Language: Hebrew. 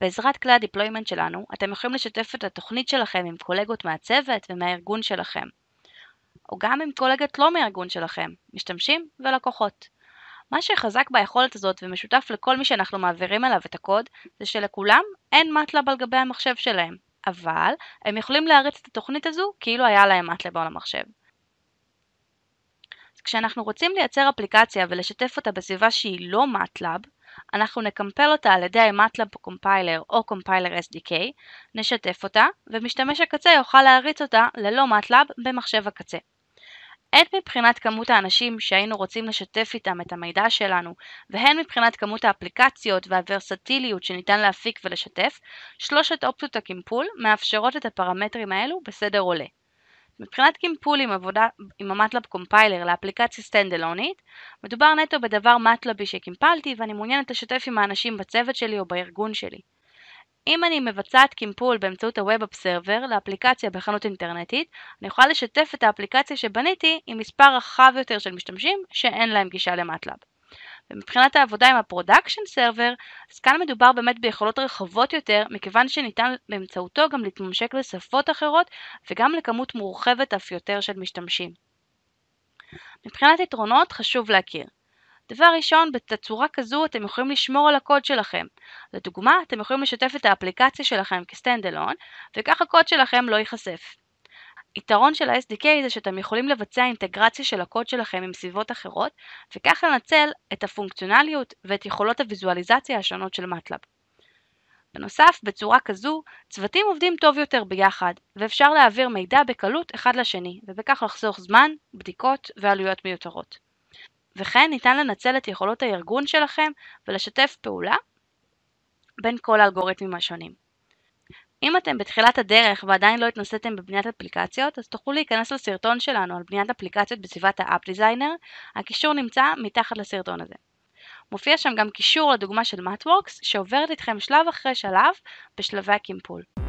בעזרת כלי הדיפלוימנט שלנו, אתם יכולים לשתף את התוכנית שלכם עם קולגות מהצוות ומהארגון שלכם, או גם עם קולגות לא מהארגון שלכם, משתמשים ולקוחות. מה שחזק ביכולת הזאת ומשותף לכל מי שאנחנו מעבירים אליו את הקוד, זה שלכולם אין מטלב על גבי המחשב שלהם, אבל הם יכולים להריץ את התוכנית הזו כאילו היה להם מטלב על המחשב. כשאנחנו רוצים לייצר אפליקציה ולשתף אותה בסביבה שהיא לא מטלאב, אנחנו נקמפל אותה על ידי מטלאב קומפיילר או קומפיילר SDK, נשתף אותה, ומשתמש הקצה יוכל להריץ אותה ללא מטלאב במחשב הקצה. הן מבחינת כמות האנשים שהיינו רוצים לשתף איתם את המידע שלנו, והן מבחינת כמות האפליקציות והוורסטיליות שניתן להפיק ולשתף, שלושת אופציות הקימפול מאפשרות את הפרמטרים האלו בסדר עולה. מבחינת קימפול עם עבודה עם המטלאב קומפיילר לאפליקציה סטנדלונית, מדובר נטו בדבר מטלאבי שקימפלתי ואני מעוניינת לשתף עם האנשים בצוות שלי או בארגון שלי. אם אני מבצעת קימפול באמצעות ה-Web Observer לאפליקציה בחנות אינטרנטית, אני יכולה לשתף את האפליקציה שבניתי עם מספר רחב יותר של משתמשים שאין להם גישה למטלאב. ומבחינת העבודה עם הפרודקשן סרבר, אז כאן מדובר באמת ביכולות רחבות יותר, מכיוון שניתן באמצעותו גם להתממשק לשפות אחרות וגם לכמות מורחבת אף יותר של משתמשים. מבחינת יתרונות חשוב להכיר. דבר ראשון, בתצורה כזו אתם יכולים לשמור על הקוד שלכם. לדוגמה, אתם יכולים לשתף את האפליקציה שלכם כ-Standalone, וכך הקוד שלכם לא ייחשף. יתרון של ה-SDK זה שאתם יכולים לבצע אינטגרציה של הקוד שלכם עם סביבות אחרות, וכך לנצל את הפונקציונליות ואת יכולות הוויזואליזציה השונות של MATLAB. בנוסף, בצורה כזו, צוותים עובדים טוב יותר ביחד, ואפשר להעביר מידע בקלות אחד לשני, ובכך לחסוך זמן, בדיקות ועלויות מיותרות. וכן ניתן לנצל את יכולות הארגון שלכם ולשתף פעולה בין כל האלגוריתמים השונים. אם אתם בתחילת הדרך ועדיין לא התנסיתם בבניית אפליקציות, אז תוכלו להיכנס לסרטון שלנו על בניית אפליקציות בסביבת האפ דיזיינר, הקישור נמצא מתחת לסרטון הזה. מופיע שם גם קישור לדוגמה של מטוורקס, שעוברת איתכם שלב אחרי שלב בשלבי הקימפול.